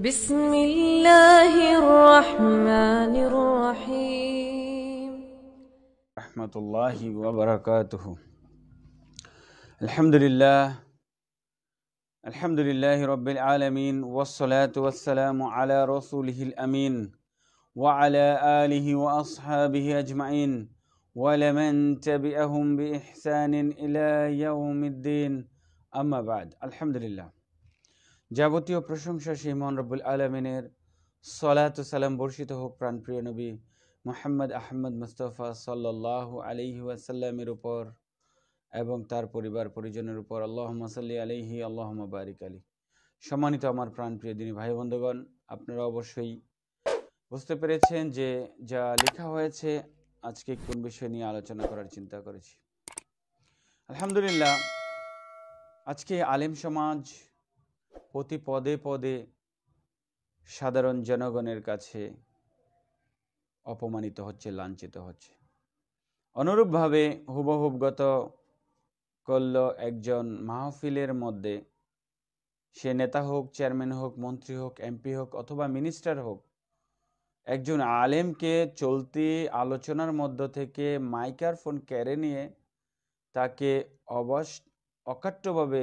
بسم الله الرحمن الرحيم رحمة الله وبركاته الحمد لله الحمد لله رب العالمين والصلاة والسلام على رسوله الأمين وعلى آله وأصحابه أجمعين ولمن تبعهم بإحسان إلى يوم الدين أما بعد الحمد لله যাবতীয় প্রশংসা সেই মন রব্বুল আলমিনের সলাত সালাম বর্ষিত হোক প্রাণপ্রিয় নবী মোহাম্মদ আহমদ মুস্তফা সাল্লাহ আলিহি আসাল্লামের উপর এবং তার পরিবার পরিজনের উপর আল্লাহ সাল্লি আলিহি আল্লাহ বারিক আলী সম্মানিত আমার প্রাণপ্রিয় দিনী ভাই বন্ধুগণ আপনারা অবশ্যই বুঝতে পেরেছেন যে যা লেখা হয়েছে আজকে কোন বিষয় নিয়ে আলোচনা করার চিন্তা করেছি আলহামদুলিল্লাহ আজকে আলেম সমাজ প্রতি পদে পদে সাধারণ জনগণের কাছে অপমানিত হচ্ছে লাঞ্ছিত হচ্ছে অনুরূপভাবে হুবহুবগত করল একজন মাহফিলের মধ্যে সে নেতা হোক চেয়ারম্যান হোক মন্ত্রী হোক এমপি হোক অথবা মিনিস্টার হোক একজন আলেমকে চলতি আলোচনার মধ্য থেকে মাইকার ফোন কেড়ে নিয়ে তাকে অবশ অকাট্যভাবে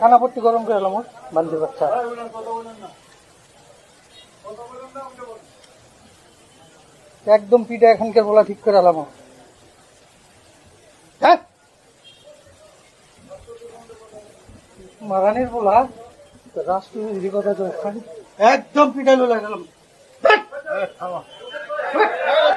খানা পট্টি গরম করে এলাম বান্দির বাচ্চা একদম পিঠা এখানকার বলা ঠিক করে এলাম হ্যাঁ মারানির বলা রাষ্ট্রপতির কথা তো একদম পিঠা লোলা গেলাম হ্যাঁ? হ্যাঁ,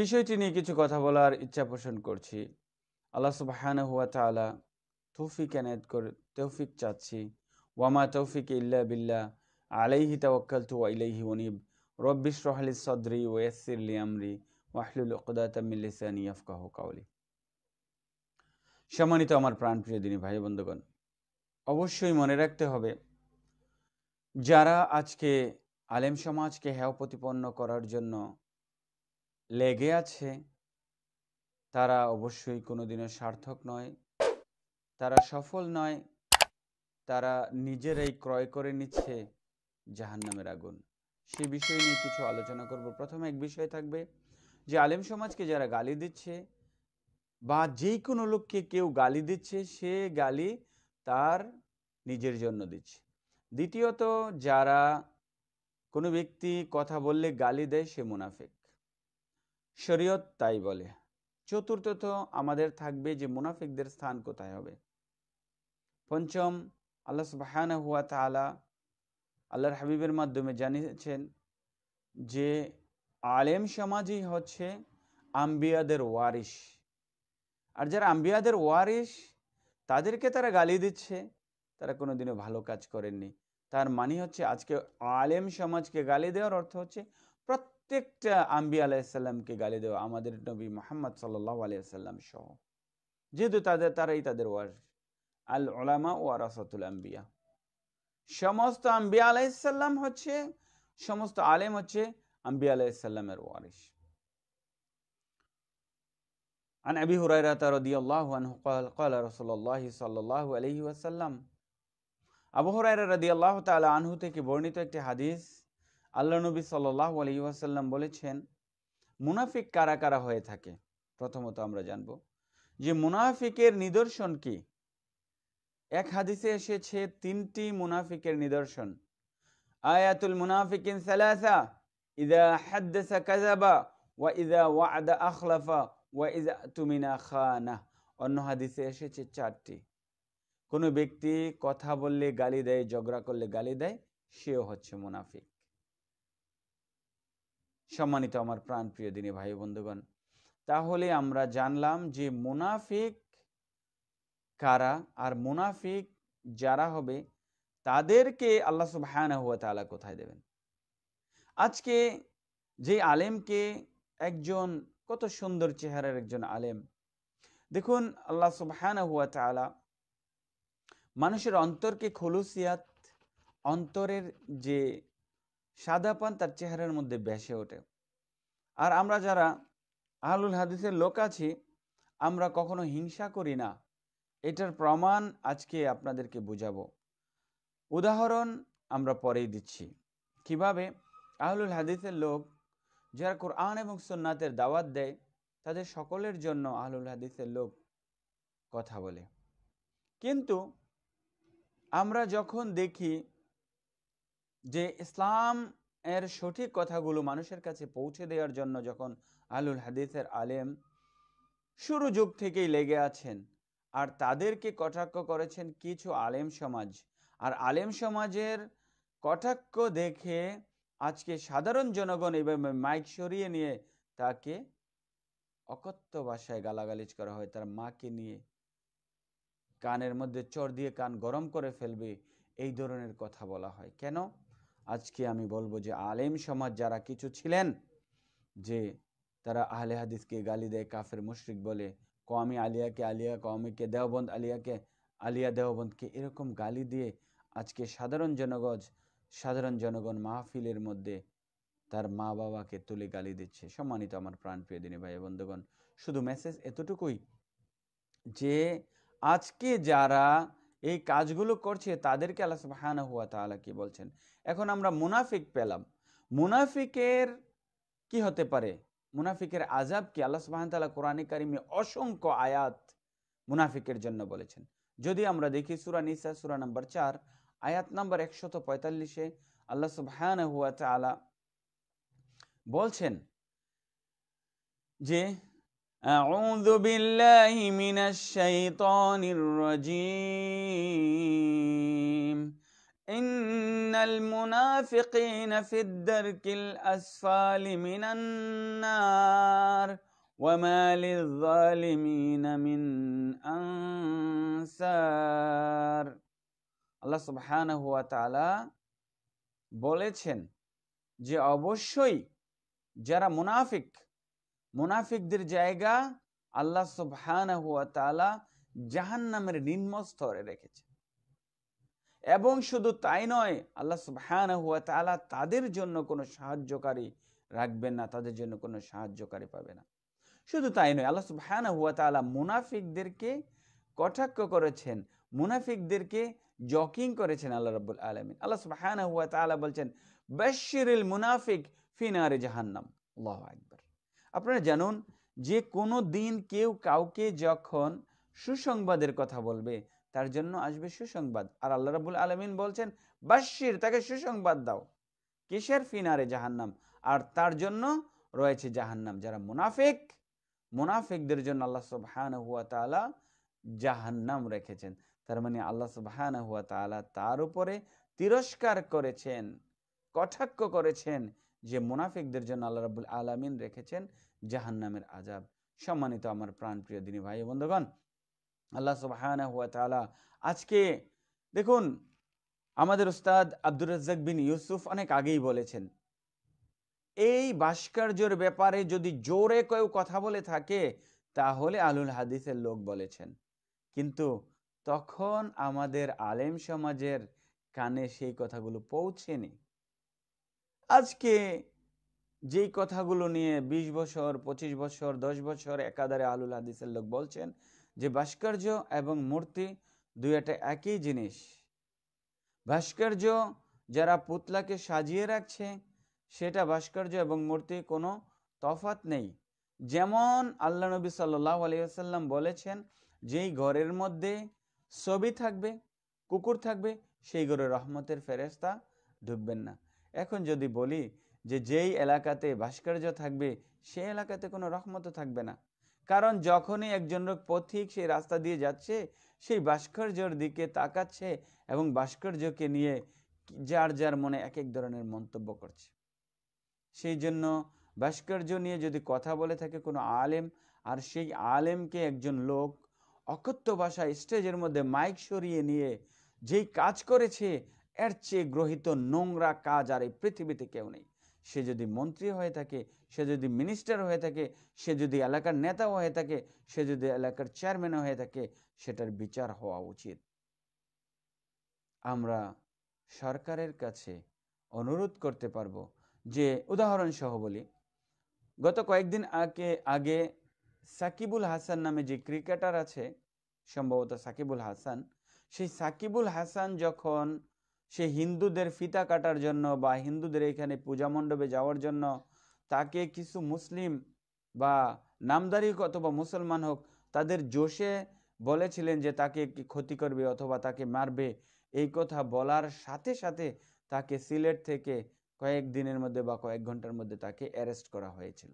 বিষয়টি নিয়ে কিছু কথা বলার ইচ্ছা পোষণ করছি আল্লাহ সুবাহান হুয়া তালা তৌফিক এনায়ত করে তৌফিক চাচ্ছি ওয়ামা তৌফিক ইল্লা বিল্লা আলাইহি তাওয়াক্কাল তু আলাইহি অনিব রব্বিশ রহলি সদরি এসির লিয়ামরি ওয়াহলুল ওকদাতামিল্লিসানি আফকাহ কাউলি সম্মানিত আমার প্রাণপ্রিয় দিনী ভাই বন্ধুগণ অবশ্যই মনে রাখতে হবে যারা আজকে আলেম সমাজকে হেয় প্রতিপন্ন করার জন্য লেগে আছে তারা অবশ্যই কোনোদিনও সার্থক নয় তারা সফল নয় তারা নিজেরাই ক্রয় করে নিচ্ছে জাহান্নামের আগুন সে বিষয় নিয়ে কিছু আলোচনা করব প্রথমে এক বিষয় থাকবে যে আলেম সমাজকে যারা গালি দিচ্ছে বা যে কোনো লোককে কেউ গালি দিচ্ছে সে গালি তার নিজের জন্য দিচ্ছে দ্বিতীয়ত যারা কোনো ব্যক্তি কথা বললে গালি দেয় সে মুনাফেক শরীয়ত তাই বলে চতুর্থত আমাদের থাকবে যে মুনাফিকদের স্থান কোথায় হবে পঞ্চম আল্লাহ সুবাহান হুয়া তালা আল্লাহর হাবিবের মাধ্যমে জানিয়েছেন যে আলেম সমাজই হচ্ছে আম্বিয়াদের ওয়ারিশ আর যারা আম্বিয়াদের ওয়ারিশ তাদেরকে তারা গালি দিচ্ছে তারা কোনোদিনও ভালো কাজ করেননি তার মানে হচ্ছে আজকে আলেম সমাজকে গালি দেওয়ার অর্থ হচ্ছে প্রত্যেক প্রত্যেকটা আম্বি আলাইসাল্লামকে গালি দেওয়া আমাদের নবী মোহাম্মদ সাল্লাহ আলাইসাল্লাম সহ যেহেতু তাদের তারাই তাদের ওয়ার আল ওলামা ও আরাসাতুল আম্বিয়া সমস্ত আম্বি আলাইসাল্লাম হচ্ছে সমস্ত আলেম হচ্ছে আম্বি আলাইসাল্লামের ওয়ারিস عن أبي هريرة رضي الله عنه قال قال رسول الله صلى الله عليه وسلم আবু হুরাইরা রাদিয়াল্লাহু তাআলা আনহু থেকে বর্ণিত একটি হাদিস আল্লাহ নবী সাল্লাহ আলী বলেছেন মুনাফিক কারা কারা হয়ে থাকে প্রথমত আমরা জানব যে মুনাফিকের নিদর্শন কি এক হাদিসে এসেছে তিনটি মুনাফিকের নিদর্শন আয়াতুল মুনাফিক সালাসা কাজাবা ওয়া আখলাফা ওয়া অন্য হাদিসে এসেছে চারটি কোনো ব্যক্তি কথা বললে গালি দেয় ঝগড়া করলে গালি দেয় সেও হচ্ছে মুনাফিক সম্মানিত আমার প্রাণ প্রিয় দিনে ভাই বন্ধুগণ তাহলে আমরা জানলাম যে মুনাফিক কারা আর মুনাফিক যারা হবে তাদেরকে আল্লাহ সুবাহানা হুয়া তালা কোথায় দেবেন আজকে যে আলেমকে একজন কত সুন্দর চেহারার একজন আলেম দেখুন আল্লাহ হায়ানা হুয়া তালা মানুষের অন্তরকে খলুসিয়াত অন্তরের যে সাদা পান তার চেহারার মধ্যে ভেসে ওঠে আর আমরা যারা আহলুল হাদিসের লোক আছি আমরা কখনো হিংসা করি না এটার প্রমাণ আজকে আপনাদেরকে বুঝাবো উদাহরণ আমরা পরেই দিচ্ছি কিভাবে আহলুল হাদিসের লোক যারা কোরআন এবং সন্ন্যাতের দাওয়াত দেয় তাদের সকলের জন্য আহলুল হাদিসের লোক কথা বলে কিন্তু আমরা যখন দেখি যে ইসলাম এর সঠিক কথাগুলো মানুষের কাছে পৌঁছে দেওয়ার জন্য যখন আলুল হাদিসের আলেম শুরু যুগ থেকেই লেগে আছেন আর তাদেরকে কটাক্ষ করেছেন কিছু আলেম সমাজ আর আলেম সমাজের কটাক্ষ দেখে আজকে সাধারণ জনগণ এভাবে মাইক সরিয়ে নিয়ে তাকে অকথ্য ভাষায় গালাগালিজ করা হয় তার মাকে নিয়ে কানের মধ্যে চর দিয়ে কান গরম করে ফেলবে এই ধরনের কথা বলা হয় কেন আজকে আমি বলবো যে আলেম সমাজ যারা কিছু ছিলেন যে তারা আহলে হাদিসকে গালি দেয় কাফের মুশরিক বলে কওমি আলিয়াকে আলিয়া কওমিকে দেওবন্দ আলিয়াকে আলিয়া দেওবন্দকে এরকম গালি দিয়ে আজকে সাধারণ জনগজ সাধারণ জনগণ মাহফিলের মধ্যে তার মা বাবাকে তুলে গালি দিচ্ছে সম্মানিত আমার প্রাণপ্রিয় দিনী ভাই বন্ধুগণ শুধু মেসেজ এতটুকুই যে আজকে যারা এই কাজগুলো করছে তাদেরকে আল্লাহ সুবাহানা হুয়া তাহলে কি বলছেন এখন আমরা মুনাফিক পেলাম মুনাফিকের কি হতে পারে মুনাফিকের আজাব কি আল্লাহ সুবাহান তাল্লাহ কোরআনে কারিমে অসংখ্য আয়াত মুনাফিকের জন্য বলেছেন যদি আমরা দেখি সুরা নিসা সুরা নাম্বার চার আয়াত নাম্বার একশত পঁয়তাল্লিশে আল্লাহ সুবহান হুয়া তালা বলছেন যে أعوذ بالله من الشيطان الرجيم إن المنافقين في الدرك الأسفل من النار وما للظالمين من أنصار الله سبحانه وتعالى তাআলা جي أبو অবশ্যই جرى منافق মোনাফিকদের জায়গা আল্লাহ সুবহান হুয়া তালা জাহান নামের নিম্ন স্তরে রেখেছে এবং শুধু তাই নয় আল্লাহ সুবহান হুয়া তালা তাদের জন্য কোনো সাহায্যকারী রাখবেন না তাদের জন্য কোনো সাহায্যকারী পাবে না শুধু তাই নয় আল্লাহ সুবহান হুয়া তালা মুনাফিকদেরকে কটাক্ষ করেছেন মুনাফিকদেরকে জকিং করেছেন আল্লাহ রব্বুল আলমিন আল্লাহ সুবহান হুয়া তালা বলছেন বশিরুল মুনাফিক ফিনারে জাহান্নাম আল্লাহ আকবর আপনারা জানুন যে কোনো দিন কেউ কাউকে যখন সুসংবাদের কথা বলবে তার জন্য আসবে সুসংবাদ আর আল্লাহ রাবুল আলমিন বলছেন বাশির তাকে সুসংবাদ দাও কিসের ফিনারে জাহান্নাম আর তার জন্য রয়েছে জাহান্নাম যারা মুনাফিক মুনাফিকদের জন্য আল্লাহ সুবহান হুয়া তালা জাহান্নাম রেখেছেন তার মানে আল্লাহ সুবহান হুয়া তালা তার উপরে তিরস্কার করেছেন কটাক্ষ করেছেন যে মোনাফিকদের জন্য আল্লাহ রাবুল আলমিন রেখেছেন জাহান্নামের আজাব সম্মানিত আমার প্রাণপ্রিয় দিনী ভাই বন্ধুগণ আল্লাহ সুবাহানা হুয়া আজকে দেখুন আমাদের উস্তাদ আব্দুর রাজ্জাক বিন ইউসুফ অনেক আগেই বলেছেন এই ভাস্কর্যের ব্যাপারে যদি জোরে কেউ কথা বলে থাকে তাহলে আলুল হাদিসের লোক বলেছেন কিন্তু তখন আমাদের আলেম সমাজের কানে সেই কথাগুলো পৌঁছেনি আজকে যেই কথাগুলো নিয়ে ২০ বছর ২৫ বছর ১০ বছর একাধারে আলুল হাদিসের লোক বলছেন যে ভাস্কর্য এবং মূর্তি দুই একটা একই জিনিস ভাস্কর্য যারা পুতলাকে সাজিয়ে রাখছে সেটা ভাস্কর্য এবং মূর্তি কোনো তফাত নেই যেমন আল্লাহ নবী সাল্লাহ আলিয়াল্লাম বলেছেন যেই ঘরের মধ্যে ছবি থাকবে কুকুর থাকবে সেই ঘরে রহমতের ফেরেস্তা ঢুকবেন না এখন যদি বলি যে যেই এলাকাতে ভাস্কর্য থাকবে সেই এলাকাতে কোনো রহমতও থাকবে না কারণ যখনই একজন লোক পথিক সেই রাস্তা দিয়ে যাচ্ছে সেই ভাস্কর্যর দিকে তাকাচ্ছে এবং ভাস্কর্যকে নিয়ে যার যার মনে এক এক ধরনের মন্তব্য করছে সেই জন্য ভাস্কর্য নিয়ে যদি কথা বলে থাকে কোনো আলেম আর সেই আলেমকে একজন লোক অকথ্য ভাষায় স্টেজের মধ্যে মাইক সরিয়ে নিয়ে যেই কাজ করেছে এর চেয়ে গ্রহিত নোংরা কাজ আর এই পৃথিবীতে কেউ নেই সে যদি মন্ত্রী হয়ে থাকে সে যদি মিনিস্টার হয়ে থাকে সে যদি এলাকার নেতা হয়ে থাকে সে যদি এলাকার চেয়ারম্যান হয়ে থাকে সেটার বিচার হওয়া উচিত আমরা সরকারের কাছে অনুরোধ করতে পারবো যে উদাহরণসহ বলি গত কয়েকদিন আগে আগে সাকিবুল হাসান নামে যে ক্রিকেটার আছে সম্ভবত সাকিবুল হাসান সেই সাকিবুল হাসান যখন সে হিন্দুদের ফিতা কাটার জন্য বা হিন্দুদের এখানে পূজা মণ্ডপে যাওয়ার জন্য তাকে কিছু মুসলিম বা নামদারি অথবা মুসলমান হোক তাদের জোশে বলেছিলেন যে তাকে ক্ষতি করবে অথবা তাকে মারবে এই কথা বলার সাথে সাথে তাকে সিলেট থেকে কয়েক দিনের মধ্যে বা কয়েক ঘন্টার মধ্যে তাকে অ্যারেস্ট করা হয়েছিল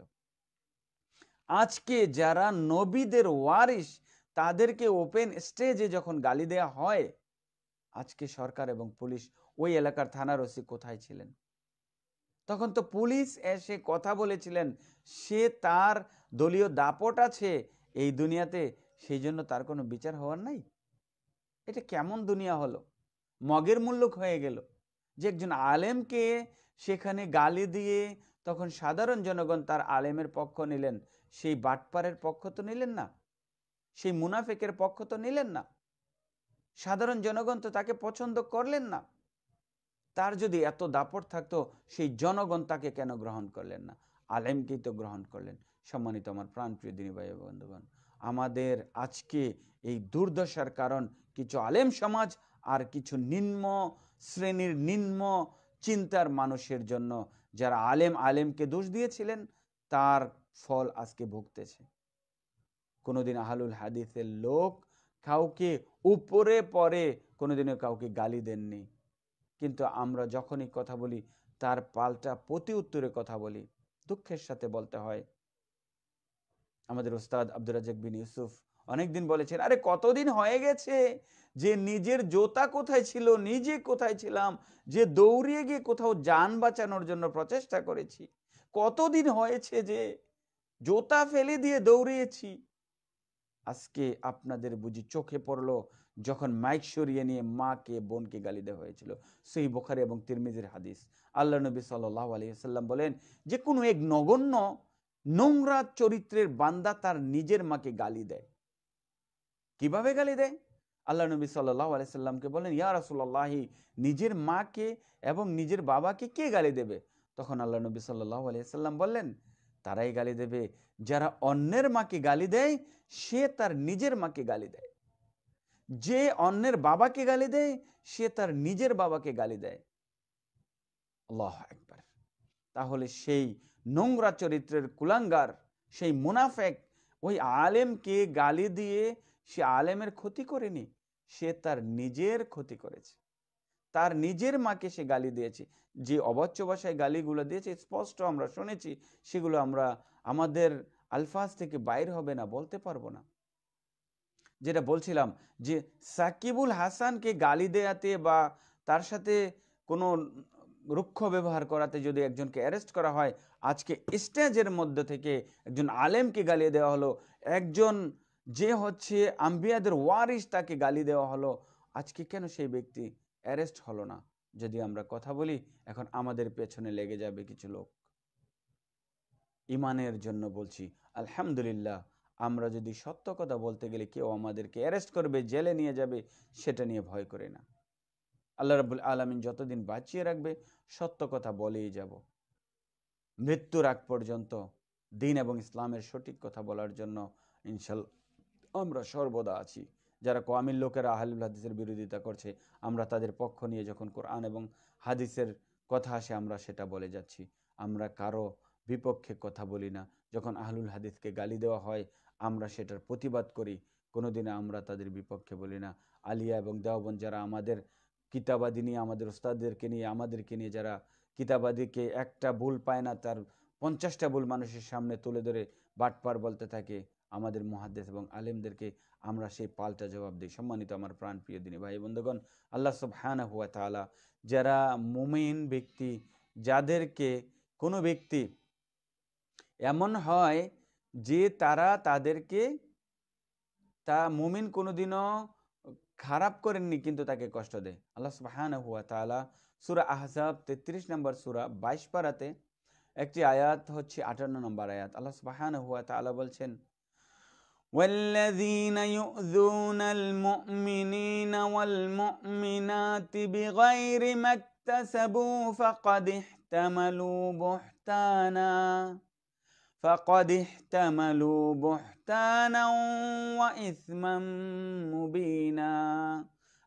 আজকে যারা নবীদের ওয়ারিস তাদেরকে ওপেন স্টেজে যখন গালি দেয়া হয় আজকে সরকার এবং পুলিশ ওই এলাকার থানার ওসি কোথায় ছিলেন তখন তো পুলিশ এসে কথা বলেছিলেন সে তার দলীয় দাপট আছে এই দুনিয়াতে সেই জন্য তার কোনো বিচার হওয়ার নাই এটা কেমন দুনিয়া হলো মগের মূল্যক হয়ে গেল যে একজন আলেমকে সেখানে গালি দিয়ে তখন সাধারণ জনগণ তার আলেমের পক্ষ নিলেন সেই বাটপারের পক্ষ তো নিলেন না সেই মুনাফেকের পক্ষ তো নিলেন না সাধারণ জনগণ তো তাকে পছন্দ করলেন না তার যদি এত দাপট থাকতো সেই জনগণ তাকে কেন গ্রহণ করলেন না আলেমকেই তো গ্রহণ করলেন সম্মানিত আমার প্রাণপ্রিয় দিনী ভাই বন্ধুগণ আমাদের আজকে এই দুর্দশার কারণ কিছু আলেম সমাজ আর কিছু নিম্ন শ্রেণীর নিম্ন চিন্তার মানুষের জন্য যারা আলেম আলেমকে দোষ দিয়েছিলেন তার ফল আজকে ভুগতেছে কোনোদিন আহলুল হাদিসের লোক কাউকে উপরে পরে কোনোদিনও কাউকে গালি দেননি কিন্তু আমরা যখনই কথা বলি তার পাল্টা প্রতি উত্তরে কথা বলি দুঃখের সাথে বলতে হয় আমাদের ওস্তাদ আব্দুর রাজাক বিন ইউসুফ অনেকদিন বলেছেন আরে কতদিন হয়ে গেছে যে নিজের জোতা কোথায় ছিল নিজে কোথায় ছিলাম যে দৌড়িয়ে গিয়ে কোথাও যান বাঁচানোর জন্য প্রচেষ্টা করেছি কতদিন হয়েছে যে জোতা ফেলে দিয়ে দৌড়িয়েছি আজকে আপনাদের বুঝি চোখে পড়লো যখন মাইক সরিয়ে নিয়ে মাকে বোনকে গালি দেওয়া হয়েছিল সেই বোখারি এবং তিরমিজের হাদিস আল্লাহ নবী সাল্লাহ আলহিহাল্লাম বলেন যে কোনো এক নগণ্য নোংরা চরিত্রের বান্দা তার নিজের মাকে গালি দেয় কিভাবে গালি দেয় আল্লাহ নবী সাল্লাহ আলাইসাল্লামকে বলেন ইয়া রাসুল্লাহি নিজের মাকে এবং নিজের বাবাকে কে গালি দেবে তখন আল্লাহ নবী সাল্লাহ আলিয়া সাল্লাম বললেন তারাই গালি দেবে যারা অন্যের মাকে গালি দেয় সে তার নিজের মাকে গালি দেয় যে অন্যের বাবাকে গালি দেয় সে তার নিজের বাবাকে গালি দেয় আল্লাহ একবার তাহলে সেই নোংরা চরিত্রের কুলাঙ্গার সেই মুনাফেক ওই আলেমকে গালি দিয়ে সে আলেমের ক্ষতি করেনি সে তার নিজের ক্ষতি করেছে তার নিজের মাকে সে গালি দিয়েছে যে অবাচ্য ভাষায় গালিগুলো দিয়েছে স্পষ্ট আমরা শুনেছি সেগুলো আমরা আমাদের আলফাজ থেকে বাইর হবে না বলতে পারবো না যেটা বলছিলাম যে সাকিবুল হাসানকে গালি দেয়াতে বা তার সাথে কোনো রুক্ষ ব্যবহার করাতে যদি একজনকে অ্যারেস্ট করা হয় আজকে স্টেজের মধ্যে থেকে একজন আলেমকে গালিয়ে দেওয়া হলো একজন যে হচ্ছে আম্বিয়াদের ওয়ারিস তাকে গালি দেওয়া হলো আজকে কেন সেই ব্যক্তি অ্যারেস্ট হলো না যদি আমরা কথা বলি এখন আমাদের পেছনে লেগে যাবে কিছু লোক ইমানের জন্য বলছি আলহামদুলিল্লাহ আমরা যদি সত্য কথা বলতে গেলে কেউ আমাদেরকে অ্যারেস্ট করবে জেলে নিয়ে যাবে সেটা নিয়ে ভয় করে না আল্লাহ রাবুল আলমিন যতদিন বাঁচিয়ে রাখবে সত্য কথা বলেই যাব মৃত্যুর আগ পর্যন্ত দিন এবং ইসলামের সঠিক কথা বলার জন্য ইনশাল আমরা সর্বদা আছি যারা কোয়ামিল লোকেরা আহলুল হাদিসের বিরোধিতা করছে আমরা তাদের পক্ষ নিয়ে যখন কোরআন এবং হাদিসের কথা আসে আমরা সেটা বলে যাচ্ছি আমরা কারো বিপক্ষে কথা বলি না যখন আহলুল হাদিসকে গালি দেওয়া হয় আমরা সেটার প্রতিবাদ করি কোনোদিনও আমরা তাদের বিপক্ষে বলি না আলিয়া এবং দেওবন যারা আমাদের কিতাবাদি নিয়ে আমাদের ওস্তাদদেরকে নিয়ে আমাদেরকে নিয়ে যারা কিতাবাদিকে একটা ভুল পায় না তার পঞ্চাশটা ভুল মানুষের সামনে তুলে ধরে বাটপার বলতে থাকে আমাদের মহাদ্দেশ এবং আলেমদেরকে আমরা সেই পাল্টা জবাব দিই সম্মানিত আমার প্রাণ প্রিয় দিনে ভাই বন্ধুগণ আল্লাহ সবহানা হুয়া তালা যারা মুমিন ব্যক্তি যাদেরকে কোনো ব্যক্তি এমন হয় যে তারা তাদেরকে তা মোমিন কোনোদিনও খারাপ করেননি কিন্তু তাকে কষ্ট দেয় আল্লাহ সুবাহান হুয়া তালা সুরা আহজাব তেত্রিশ নম্বর সুরা বাইশ পারাতে একটি আয়াত হচ্ছে আটান্ন নম্বর আয়াত আল্লাহ সুবাহান হুয়া তালা বলছেন والذين يؤذون المؤمنين والمؤمنات بغير ما اكتسبوا فقد احتملوا بهتانا فقد احتملوا بهتانا وإثما مبينا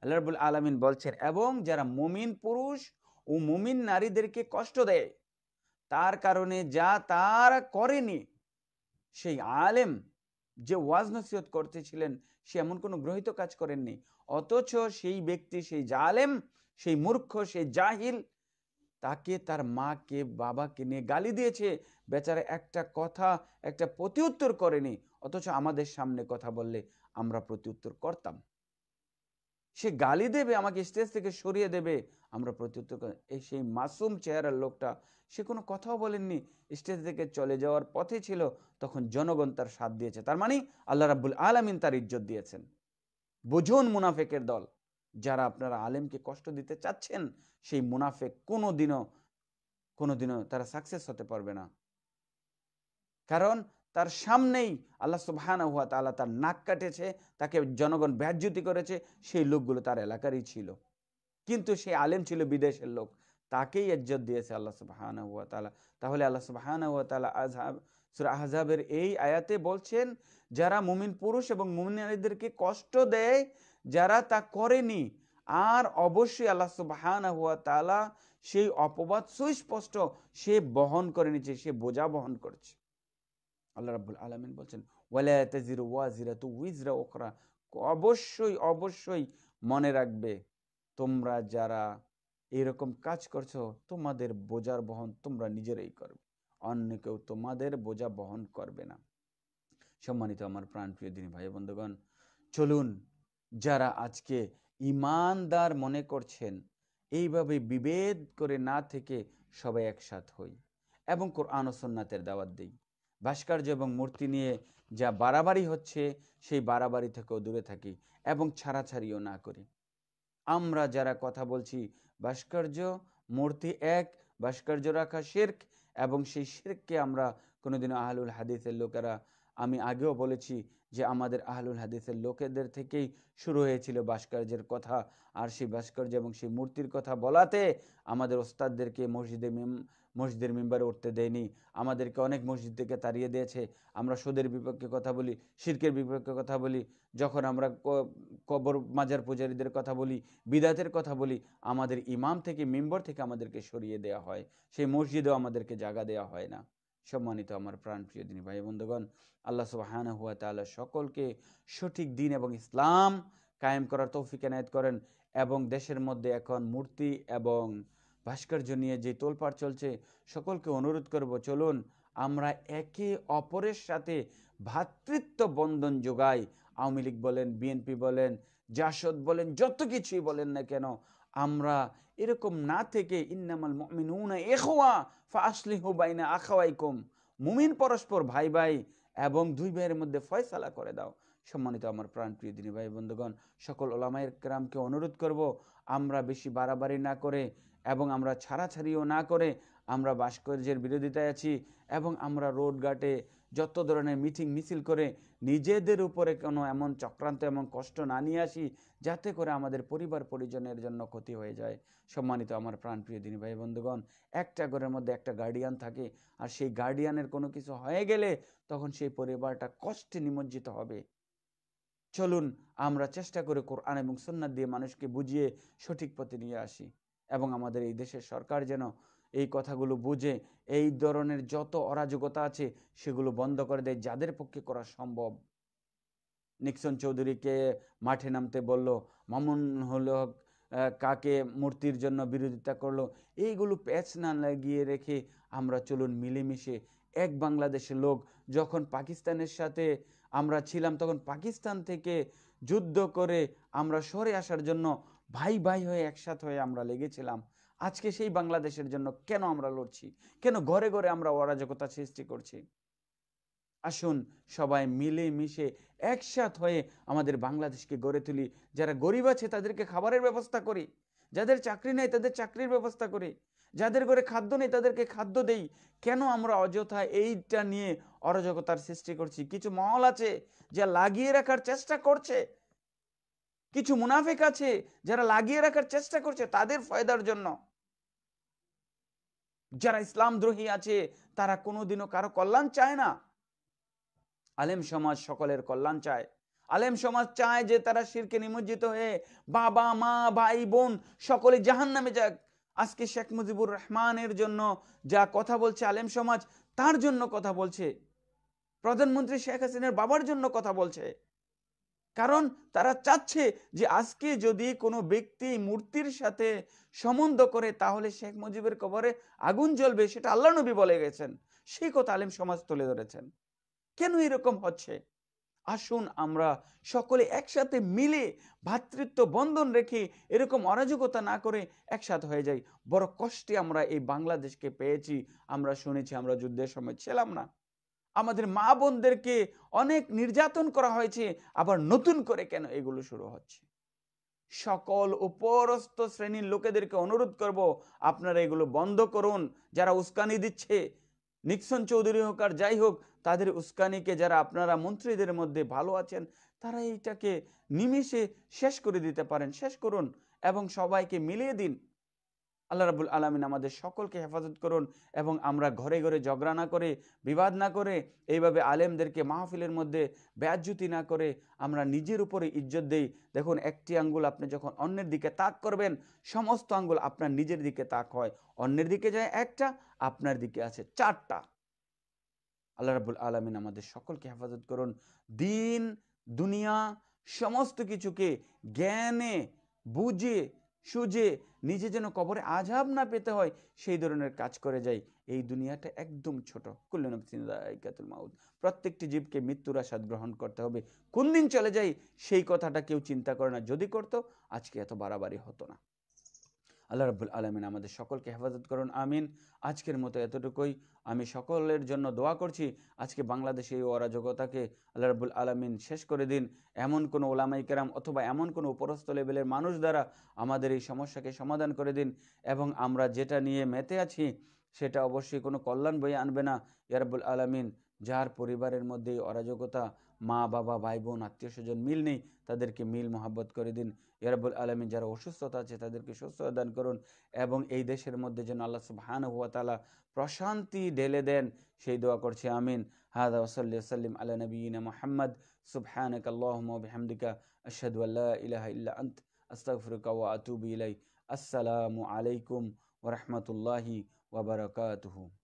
আল্লাহ রবুল আলমিন বলছেন এবং যারা মুমিন পুরুষ ও মুমিন নারীদেরকে কষ্ট দেয় তার কারণে যা তারা করেনি সেই যে ওয়াজ নসিহত করতেছিলেন সে এমন কোনো গ্রহিত কাজ করেননি অথচ সেই ব্যক্তি সেই জালেম সেই মূর্খ সেই জাহিল তাকে তার মাকে বাবাকে নিয়ে গালি দিয়েছে বেচারা একটা কথা একটা প্রতিউত্তর করেনি অথচ আমাদের সামনে কথা বললে আমরা প্রতিউত্তর করতাম সে গালি দেবে আমাকে স্টেজ থেকে সরিয়ে দেবে আমরা প্রত্যুত্তর এই সেই মাসুম চেহারার লোকটা সে কোনো কথাও বলেননি স্টেজ থেকে চলে যাওয়ার পথে ছিল তখন জনগণ তার সাথ দিয়েছে তার মানে আল্লাহ রাব্বুল আলমিন তার ইজ্জত দিয়েছেন বুঝুন মুনাফেকের দল যারা আপনারা আলেমকে কষ্ট দিতে চাচ্ছেন সেই মুনাফেক কোনো দিনও কোনো দিনও তারা সাকসেস হতে পারবে না কারণ তার সামনেই আল্লাহ সুবহানা হুয়া তালা তার নাক কাটেছে তাকে জনগণ ব্যাজ্যুতি করেছে সেই লোকগুলো তার এলাকারই ছিল কিন্তু সেই আলেম ছিল বিদেশের লোক তাকেই ইজ্জত দিয়েছে আল্লাহ সুবাহানা হুয়া তালা তাহলে আল্লাহ সুবাহানা হুয়া তালা আজহাব সুর আহজাবের এই আয়াতে বলছেন যারা মুমিন পুরুষ এবং মুমিন নারীদেরকে কষ্ট দেয় যারা তা করেনি আর অবশ্যই আল্লাহ সুবাহানা হুয়া তালা সেই অপবাদ সুস্পষ্ট সে বহন করে নিচ্ছে সে বোঝা বহন করছে আল্লাহ রাবুল আলমিন বলছেন ওয়ালা অবশ্যই অবশ্যই মনে রাখবে তোমরা যারা এরকম কাজ করছো তোমাদের বোঝার বহন তোমরা নিজেরাই করবে অন্য কেউ তোমাদের বোঝা বহন করবে না সম্মানিত আমার প্রাণপ্রিয় দিন ভাই বন্ধুগণ চলুন যারা আজকে ইমানদার মনে করছেন এইভাবে বিভেদ করে না থেকে সবাই একসাথ হই এবং কোরআন সন্ন্যাতের দাওয়াত দিই ভাস্কর্য এবং মূর্তি নিয়ে যা বাড়াবাড়ি হচ্ছে সেই বাড়াবাড়ি থেকেও দূরে থাকি এবং ছাড়াছাড়িও না করি আমরা যারা কথা বলছি ভাস্কর্য মূর্তি এক ভাস্কর্য রাখা শেরক এবং সেই শেরককে আমরা কোনোদিন আহলুল হাদিসের লোকেরা আমি আগেও বলেছি যে আমাদের আহলুল হাদিসের লোকেদের থেকেই শুরু হয়েছিল ভাস্কর্যের কথা আর সেই ভাস্কর্য এবং সেই মূর্তির কথা বলাতে আমাদের ওস্তাদদেরকে মসজিদে মসজিদের মেম্বারে উঠতে দেয়নি আমাদেরকে অনেক মসজিদ থেকে তাড়িয়ে দিয়েছে আমরা সোদের বিপক্ষে কথা বলি শির্কের বিপক্ষে কথা বলি যখন আমরা কবর মাজার পূজারীদের কথা বলি বিদাতের কথা বলি আমাদের ইমাম থেকে মেম্বর থেকে আমাদেরকে সরিয়ে দেওয়া হয় সেই মসজিদেও আমাদেরকে জায়গা দেওয়া হয় না সম্মানিত আমার প্রাণপ্রিয় দিনী ভাই বন্ধুগণ আল্লাহ সুবাহান হুয়া তাল্লাহ সকলকে সঠিক দিন এবং ইসলাম কায়েম করার তৌফিক এনায়ত করেন এবং দেশের মধ্যে এখন মূর্তি এবং ভাস্কর্য নিয়ে যে তোলপাড় চলছে সকলকে অনুরোধ করব চলুন আমরা একে অপরের সাথে ভ্রাতৃত্ব বন্ধন যোগাই আওয়ামী লীগ বলেন বিএনপি বলেন জাসদ বলেন যত কিছুই বলেন না কেন আমরা এরকম না থেকে ইন্নামাল মমিনুনা এখোয়া ফা আসলিহু বাইনা আখাওয়াইকুম মুমিন পরস্পর ভাই ভাই এবং দুই ভাইয়ের মধ্যে ফয়সালা করে দাও সম্মানিত আমার প্রাণপ্রিয় দিনী ভাই বন্ধুগণ সকল ওলামায়ের গ্রামকে অনুরোধ করব আমরা বেশি বাড়াবাড়ি না করে এবং আমরা ছাড়াছাড়িও না করে আমরা ভাস্কর্যের বিরোধিতায় আছি এবং আমরা রোডঘাটে যত ধরনের মিটিং মিছিল করে নিজেদের উপরে কোনো এমন চক্রান্ত এমন কষ্ট না নিয়ে আসি যাতে করে আমাদের পরিবার পরিজনের জন্য ক্ষতি হয়ে যায় সম্মানিত আমার প্রাণপ্রিয় দিনী ভাই বন্ধুগণ একটা ঘরের মধ্যে একটা গার্ডিয়ান থাকে আর সেই গার্ডিয়ানের কোনো কিছু হয়ে গেলে তখন সেই পরিবারটা কষ্টে নিমজ্জিত হবে চলুন আমরা চেষ্টা করে কোরআন এবং সন্ন্যাদ দিয়ে মানুষকে বুঝিয়ে সঠিক পথে নিয়ে আসি এবং আমাদের এই দেশের সরকার যেন এই কথাগুলো বুঝে এই ধরনের যত অরাজকতা আছে সেগুলো বন্ধ করে দেয় যাদের পক্ষে করা সম্ভব নিক্সন চৌধুরীকে মাঠে নামতে বলল মামুন হল কাকে মূর্তির জন্য বিরোধিতা করলো এইগুলো প্যাচ না লাগিয়ে রেখে আমরা চলুন মিলেমিশে এক বাংলাদেশের লোক যখন পাকিস্তানের সাথে আমরা ছিলাম তখন পাকিস্তান থেকে যুদ্ধ করে আমরা সরে আসার জন্য ভাই ভাই হয়ে একসাথ হয়ে আমরা লেগেছিলাম আজকে সেই বাংলাদেশের জন্য কেন আমরা লড়ছি কেন ঘরে ঘরে আমরা অরাজকতা সৃষ্টি করছি আসুন সবাই মিলে মিশে একসাথ হয়ে আমাদের বাংলাদেশকে গড়ে তুলি যারা গরিব আছে তাদেরকে খাবারের ব্যবস্থা করি যাদের চাকরি নেই তাদের চাকরির ব্যবস্থা করি যাদের ঘরে খাদ্য নেই তাদেরকে খাদ্য দেই কেন আমরা অযথা এইটা নিয়ে অরাজকতার সৃষ্টি করছি কিছু মহল আছে যা লাগিয়ে রাখার চেষ্টা করছে কিছু মুনাফিক আছে যারা লাগিয়ে রাখার চেষ্টা করছে তাদের ফয়দার জন্য যারা ইসলাম দ্রোহী আছে তারা কোনোদিনও কারো কল্যাণ চায় না আলেম সমাজ সকলের কল্যাণ চায় আলেম সমাজ চায় যে তারা শিরকে নিমজ্জিত হয়ে বাবা মা ভাই বোন সকলে জাহান নামে যাক আজকে শেখ মুজিবুর রহমানের জন্য যা কথা বলছে আলেম সমাজ তার জন্য কথা বলছে প্রধানমন্ত্রী শেখ হাসিনার বাবার জন্য কথা বলছে কারণ তারা চাচ্ছে যে আজকে যদি কোনো ব্যক্তি মূর্তির সাথে সম্বন্ধ করে তাহলে শেখ মুজিবের কবরে আগুন জ্বলবে সেটা আল্লাহ নবী বলে গেছেন সেই কথা আলেম সমাজ তুলে ধরেছেন কেন এরকম হচ্ছে আসুন আমরা সকলে একসাথে মিলে ভাতৃত্ব বন্ধন রেখে এরকম অরাজকতা না করে একসাথে হয়ে যাই বড় কষ্টে আমরা এই বাংলাদেশকে পেয়েছি আমরা শুনেছি আমরা যুদ্ধের সময় ছিলাম না আমাদের মা বোনদেরকে অনেক নির্যাতন করা হয়েছে আবার নতুন করে কেন এগুলো শুরু হচ্ছে সকল উপরস্থ শ্রেণীর লোকেদেরকে অনুরোধ করব আপনারা এগুলো বন্ধ করুন যারা উস্কানি দিচ্ছে নিক্সন চৌধুরী হোক আর যাই হোক তাদের উস্কানিকে যারা আপনারা মন্ত্রীদের মধ্যে ভালো আছেন তারা এইটাকে নিমেষে শেষ করে দিতে পারেন শেষ করুন এবং সবাইকে মিলিয়ে দিন আল্লাহ রাবুল আলমিন আমাদের সকলকে হেফাজত করুন এবং আমরা ঘরে ঘরে ঝগড়া না করে বিবাদ না করে এইভাবে আলেমদেরকে মাহফিলের মধ্যে ব্যাজ্যুতি না করে আমরা নিজের উপরে ইজ্জত দেই দেখুন একটি আঙ্গুল আপনি যখন অন্যের দিকে তাক করবেন সমস্ত আঙ্গুল আপনার নিজের দিকে তাক হয় অন্যের দিকে যায় একটা আপনার দিকে আছে চারটা আল্লাহ রাবুল আলমিন আমাদের সকলকে হেফাজত করুন দিন দুনিয়া সমস্ত কিছুকে জ্ঞানে বুঝে সুজে নিজে যেন কবরে আজাব না পেতে হয় সেই ধরনের কাজ করে যাই এই দুনিয়াটা একদম ছোট কল্যাণকাতুল মাউদ প্রত্যেকটি জীবকে মৃত্যুর আসাদ গ্রহণ করতে হবে কোন দিন চলে যাই সেই কথাটা কেউ চিন্তা করে না যদি করতো আজকে এত বাড়াবাড়ি হতো না আল্লাহ রাবুল আলমিন আমাদের সকলকে হেফাজত করুন আমিন আজকের মতো এতটুকুই আমি সকলের জন্য দোয়া করছি আজকে বাংলাদেশে এই অরাজকতাকে আল্লাহ রাবুল আলমিন শেষ করে দিন এমন কোনো ওলামাই কেরাম অথবা এমন কোনো উপরস্থ লেভেলের মানুষ দ্বারা আমাদের এই সমস্যাকে সমাধান করে দিন এবং আমরা যেটা নিয়ে মেতে আছি সেটা অবশ্যই কোনো কল্যাণ বয়ে আনবে না ইয়ারবুল আলমিন যার পরিবারের মধ্যে অরাজকতা মা বাবা ভাই বোন আত্মীয় স্বজন মিল নেই তাদেরকে মিল মোহাব্বত করে দিন ইয়ারাবুল আলমী যারা অসুস্থতা আছে তাদেরকে সুস্থতা দান করুন এবং এই দেশের মধ্যে যেন আল্লাহ সুবহান হুয়া তালা প্রশান্তি ঢেলে দেন সেই দোয়া করছে আমিন হাদা ওসল্লি সাল্লিম নবীন মোহাম্মদ সুবহানক আল্লাহমদিকা আশহাদু আল্লাহ ইলাহা ইল্লা ওয়া আতুবু আসসালামু আলাইকুম ওয়া রাহমাতুল্লাহি